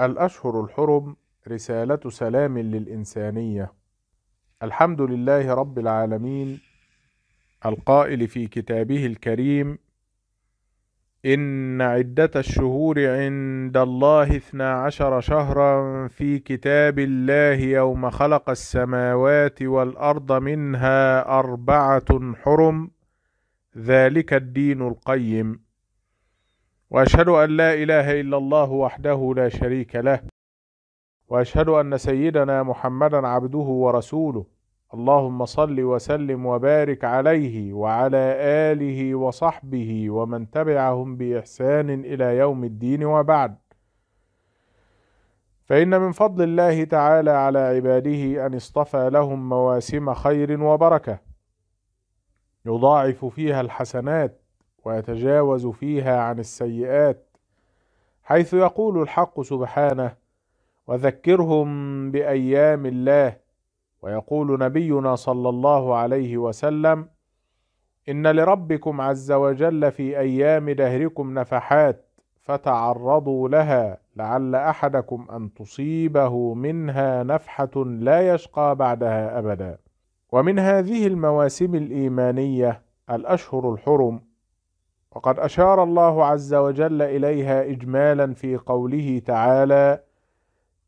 الأشهر الحرم رسالة سلام للإنسانية الحمد لله رب العالمين القائل في كتابه الكريم إن عدة الشهور عند الله اثنا عشر شهرا في كتاب الله يوم خلق السماوات والأرض منها أربعة حرم ذلك الدين القيم واشهد ان لا اله الا الله وحده لا شريك له واشهد ان سيدنا محمدا عبده ورسوله اللهم صل وسلم وبارك عليه وعلى اله وصحبه ومن تبعهم باحسان الى يوم الدين وبعد فان من فضل الله تعالى على عباده ان اصطفى لهم مواسم خير وبركه يضاعف فيها الحسنات ويتجاوز فيها عن السيئات حيث يقول الحق سبحانه وذكرهم بايام الله ويقول نبينا صلى الله عليه وسلم ان لربكم عز وجل في ايام دهركم نفحات فتعرضوا لها لعل احدكم ان تصيبه منها نفحه لا يشقى بعدها ابدا ومن هذه المواسم الايمانيه الاشهر الحرم وقد أشار الله عز وجل إليها إجمالا في قوله تعالى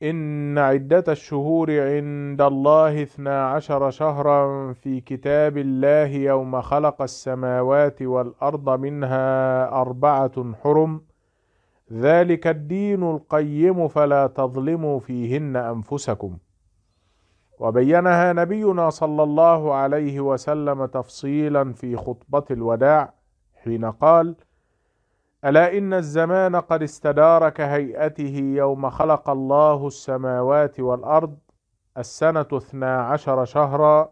إن عدة الشهور عند الله اثنا عشر شهرا في كتاب الله يوم خلق السماوات والأرض منها أربعة حرم ذلك الدين القيم فلا تظلموا فيهن أنفسكم وبينها نبينا صلى الله عليه وسلم تفصيلا في خطبة الوداع حين قال ألا إن الزمان قد استدار كهيئته يوم خلق الله السماوات والأرض السنة اثنا عشر شهرا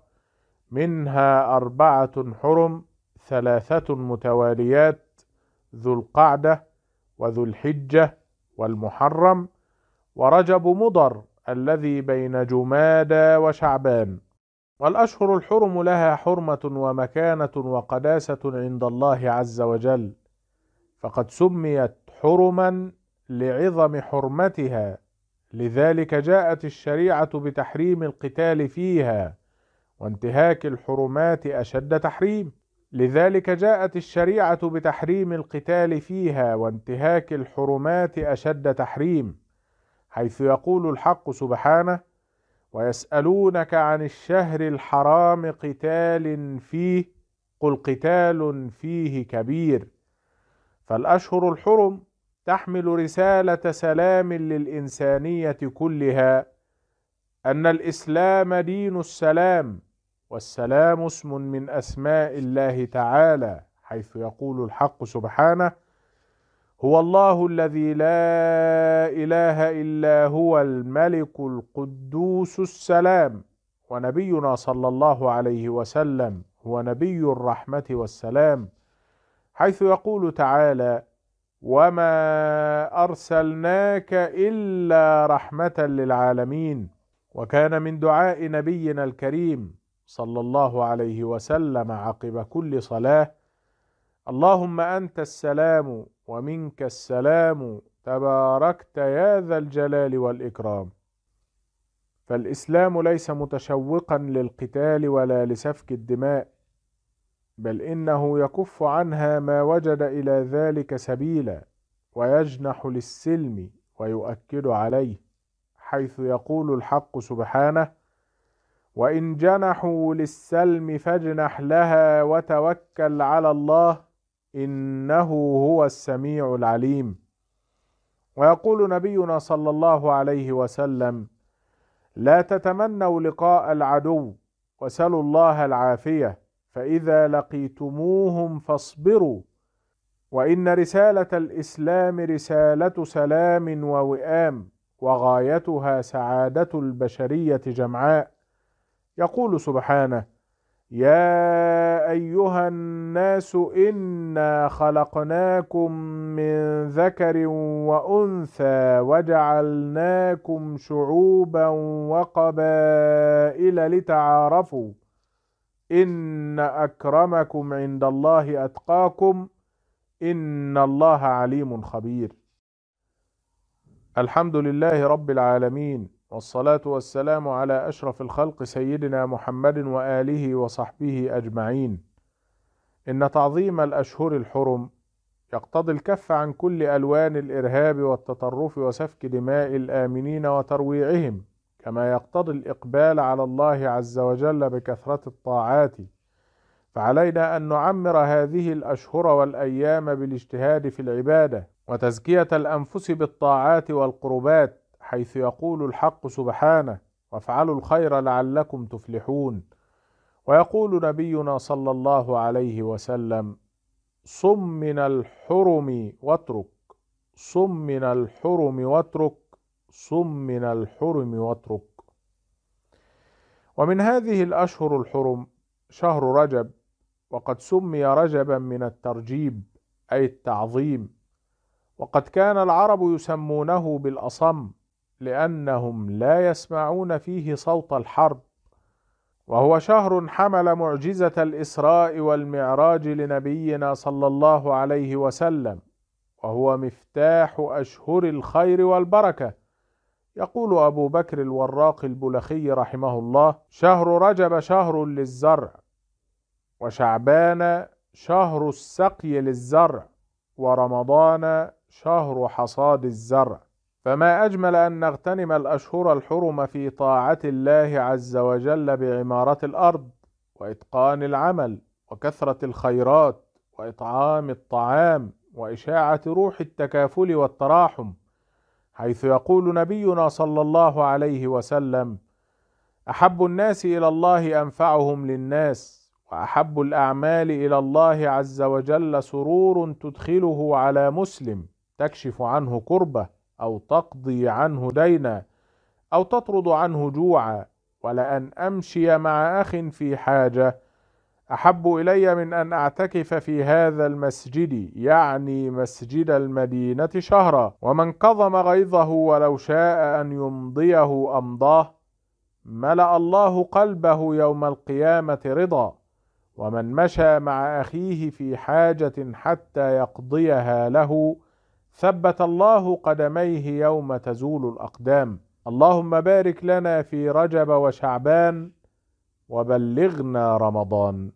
منها أربعة حرم ثلاثة متواليات ذو القعدة وذو الحجة والمحرم ورجب مضر الذي بين جمادى وشعبان والأشهر الحرم لها حرمة ومكانة وقداسة عند الله عز وجل فقد سميت حرما لعظم حرمتها لذلك جاءت الشريعة بتحريم القتال فيها وانتهاك الحرمات أشد تحريم لذلك جاءت الشريعة بتحريم القتال فيها وانتهاك الحرمات أشد تحريم حيث يقول الحق سبحانه ويسألونك عن الشهر الحرام قتال فيه قل قتال فيه كبير فالأشهر الحرم تحمل رسالة سلام للإنسانية كلها أن الإسلام دين السلام والسلام اسم من أسماء الله تعالى حيث يقول الحق سبحانه هو الله الذي لا إله إلا هو الملك القدوس السلام ونبينا صلى الله عليه وسلم هو نبي الرحمة والسلام حيث يقول تعالى وما أرسلناك إلا رحمة للعالمين وكان من دعاء نبينا الكريم صلى الله عليه وسلم عقب كل صلاة اللهم أنت السلام ومنك السلام تباركت يا ذا الجلال والإكرام فالإسلام ليس متشوقا للقتال ولا لسفك الدماء بل إنه يكف عنها ما وجد إلى ذلك سبيلا ويجنح للسلم ويؤكد عليه حيث يقول الحق سبحانه وإن جنحوا للسلم فاجنح لها وتوكل على الله إنه هو السميع العليم ويقول نبينا صلى الله عليه وسلم لا تتمنوا لقاء العدو وسلوا الله العافية فإذا لقيتموهم فاصبروا وإن رسالة الإسلام رسالة سلام ووئام وغايتها سعادة البشرية جمعاء يقول سبحانه يا يا ايها الناس انا خلقناكم من ذكر وانثى وجعلناكم شعوبا وقبائل لتعارفوا ان اكرمكم عند الله اتقاكم ان الله عليم خبير الحمد لله رب العالمين والصلاة والسلام على أشرف الخلق سيدنا محمد وآله وصحبه أجمعين إن تعظيم الأشهر الحرم يقتضي الكف عن كل ألوان الإرهاب والتطرف وسفك دماء الآمنين وترويعهم كما يقتضي الإقبال على الله عز وجل بكثرة الطاعات فعلينا أن نعمر هذه الأشهر والأيام بالاجتهاد في العبادة وتزكية الأنفس بالطاعات والقربات حيث يقول الحق سبحانه وافعلوا الخير لعلكم تفلحون ويقول نبينا صلى الله عليه وسلم صم من الحرم واترك صم من الحرم واترك صم من الحرم واترك ومن هذه الأشهر الحرم شهر رجب وقد سمي رجبا من الترجيب أي التعظيم وقد كان العرب يسمونه بالأصم لأنهم لا يسمعون فيه صوت الحرب وهو شهر حمل معجزة الإسراء والمعراج لنبينا صلى الله عليه وسلم وهو مفتاح أشهر الخير والبركة يقول أبو بكر الوراق البلخي رحمه الله شهر رجب شهر للزرع وشعبان شهر السقي للزرع ورمضان شهر حصاد الزرع فما أجمل أن نغتنم الأشهر الحرم في طاعة الله عز وجل بعمارة الأرض وإتقان العمل وكثرة الخيرات وإطعام الطعام وإشاعة روح التكافل والتراحم حيث يقول نبينا صلى الله عليه وسلم أحب الناس إلى الله أنفعهم للناس وأحب الأعمال إلى الله عز وجل سرور تدخله على مسلم تكشف عنه كربه أو تقضي عنه دينا أو تطرد عنه جوعا ولأن أمشي مع أخ في حاجة أحب إلي من أن أعتكف في هذا المسجد يعني مسجد المدينة شهرا ومن كظم غيظه ولو شاء أن يمضيه أمضاه ملأ الله قلبه يوم القيامة رضا ومن مشى مع أخيه في حاجة حتى يقضيها له ثبت الله قدميه يوم تزول الأقدام اللهم بارك لنا في رجب وشعبان وبلغنا رمضان